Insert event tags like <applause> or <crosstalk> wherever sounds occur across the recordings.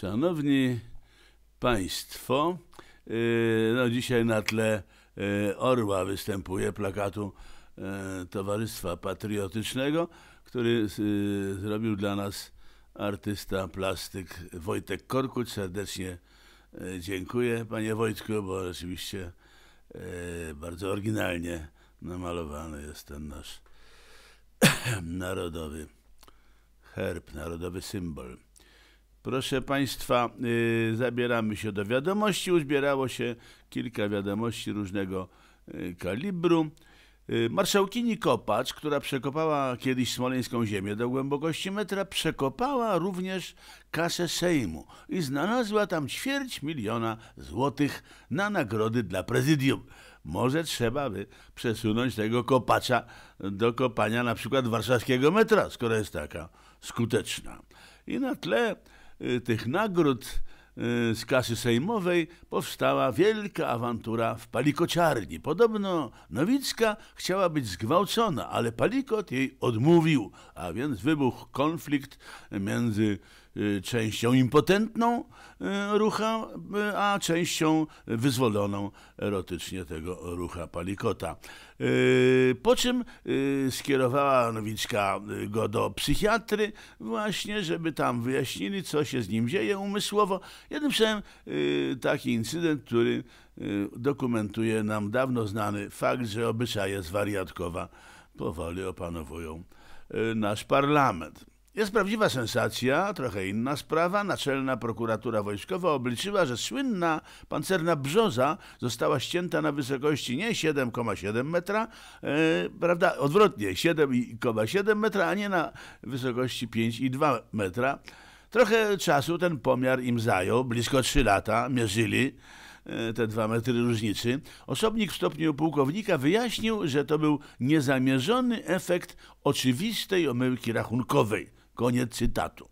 Szanowni Państwo, y, no dzisiaj na tle y, orła występuje plakatu y, Towarzystwa Patriotycznego, który zrobił dla nas artysta, plastyk Wojtek Korkuć. Serdecznie dziękuję panie Wojtku, bo rzeczywiście bardzo oryginalnie namalowany jest ten nasz <coughs> narodowy herb, narodowy symbol. Proszę Państwa, yy, zabieramy się do wiadomości. Uzbierało się kilka wiadomości różnego yy, kalibru. Yy, marszałkini Kopacz, która przekopała kiedyś smoleńską ziemię do głębokości metra, przekopała również kasę Sejmu i znalazła tam ćwierć miliona złotych na nagrody dla prezydium. Może trzeba by przesunąć tego kopacza do kopania na przykład warszawskiego metra, skoro jest taka skuteczna. I na tle Y, tych nagród y, z kasy sejmowej powstała wielka awantura w palikociarni. Podobno Nowicka chciała być zgwałcona, ale palikot jej odmówił, a więc wybuchł konflikt między Y, częścią impotentną y, rucha, y, a częścią wyzwoloną erotycznie tego rucha Palikota. Po czym skierowała Nowiczka go do psychiatry właśnie, żeby tam wyjaśnili, co się z nim dzieje umysłowo. Jednym słowem taki incydent, który dokumentuje nam dawno znany fakt, że obyczaje zwariatkowa powoli opanowują nasz parlament. Jest prawdziwa sensacja, trochę inna sprawa. Naczelna prokuratura wojskowa obliczyła, że słynna pancerna brzoza została ścięta na wysokości nie 7,7 metra, e, prawda, odwrotnie 7,7 metra, a nie na wysokości 5,2 metra. Trochę czasu ten pomiar im zajął, blisko 3 lata, mierzyli e, te dwa metry różnicy. Osobnik w stopniu pułkownika wyjaśnił, że to był niezamierzony efekt oczywistej omyłki rachunkowej. Koniec cytatu.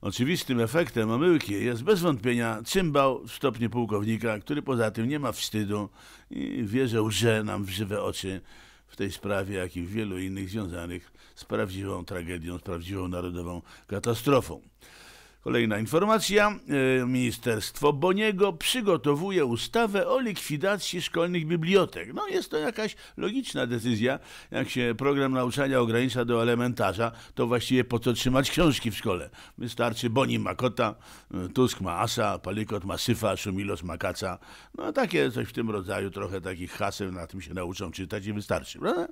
Oczywistym efektem omyłki jest bez wątpienia cymbał w stopniu pułkownika, który poza tym nie ma wstydu i wie, że nam w żywe oczy w tej sprawie, jak i w wielu innych związanych z prawdziwą tragedią, z prawdziwą narodową katastrofą. Kolejna informacja. E, ministerstwo Boniego przygotowuje ustawę o likwidacji szkolnych bibliotek. No jest to jakaś logiczna decyzja. Jak się program nauczania ogranicza do elementarza, to właściwie po co trzymać książki w szkole? Wystarczy Boni ma kota, e, Tusk ma asa, Palikot ma syfa, Szumilos ma kaca. No takie coś w tym rodzaju, trochę takich haseł na tym się nauczą czytać i wystarczy, prawda?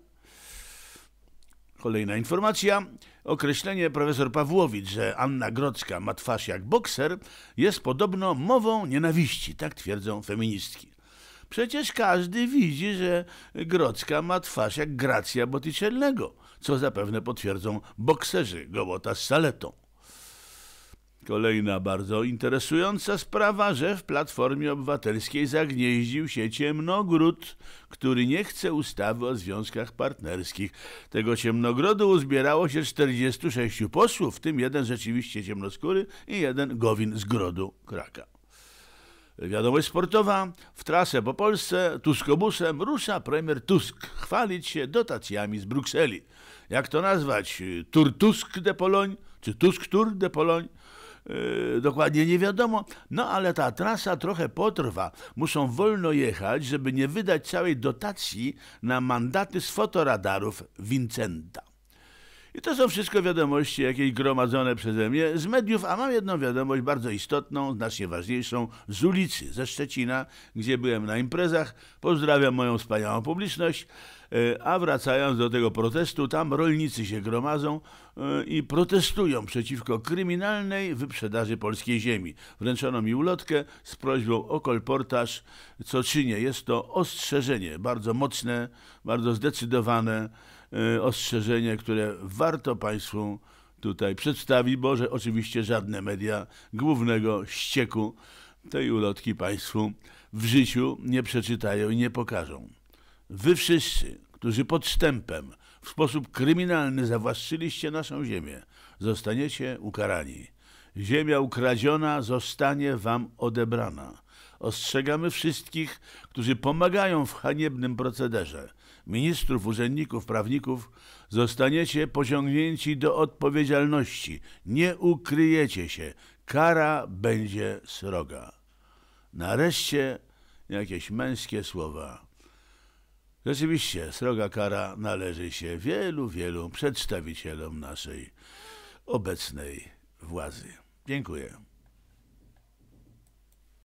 Kolejna informacja. Określenie profesor Pawłowicz, że Anna Grodzka ma twarz jak bokser, jest podobno mową nienawiści, tak twierdzą feministki. Przecież każdy widzi, że Grodzka ma twarz jak Gracja Botticellego, co zapewne potwierdzą bokserzy Gołota z saletą. Kolejna bardzo interesująca sprawa, że w Platformie Obywatelskiej zagnieździł się Ciemnogród, który nie chce ustawy o związkach partnerskich. Tego Ciemnogrodu uzbierało się 46 posłów, w tym jeden rzeczywiście ciemnoskóry i jeden Gowin z Grodu Kraka. Wiadomość sportowa. W trasę po Polsce tuskobusem rusza premier Tusk chwalić się dotacjami z Brukseli. Jak to nazwać? Tur Tusk de Poloń? Czy Tusk Tur de Poloń? Yy, dokładnie nie wiadomo, no ale ta trasa trochę potrwa. Muszą wolno jechać, żeby nie wydać całej dotacji na mandaty z fotoradarów Vincenta. I to są wszystko wiadomości jakieś gromadzone przeze mnie z mediów, a mam jedną wiadomość bardzo istotną, znacznie ważniejszą, z ulicy, ze Szczecina, gdzie byłem na imprezach. Pozdrawiam moją wspaniałą publiczność. E, a wracając do tego protestu, tam rolnicy się gromadzą e, i protestują przeciwko kryminalnej wyprzedaży polskiej ziemi. Wręczono mi ulotkę z prośbą o kolportaż, co czynię. Jest to ostrzeżenie, bardzo mocne, bardzo zdecydowane e, ostrzeżenie, które warto Państwu tutaj przedstawić, bo że oczywiście żadne media głównego ścieku tej ulotki Państwu w życiu nie przeczytają i nie pokażą. Wy wszyscy, którzy podstępem w sposób kryminalny zawłaszczyliście naszą ziemię, zostaniecie ukarani. Ziemia ukradziona zostanie wam odebrana. Ostrzegamy wszystkich, którzy pomagają w haniebnym procederze. Ministrów, urzędników, prawników zostaniecie pociągnięci do odpowiedzialności. Nie ukryjecie się. Kara będzie sroga. Nareszcie jakieś męskie słowa. Rzeczywiście, sroga kara należy się wielu, wielu przedstawicielom naszej obecnej władzy. Dziękuję.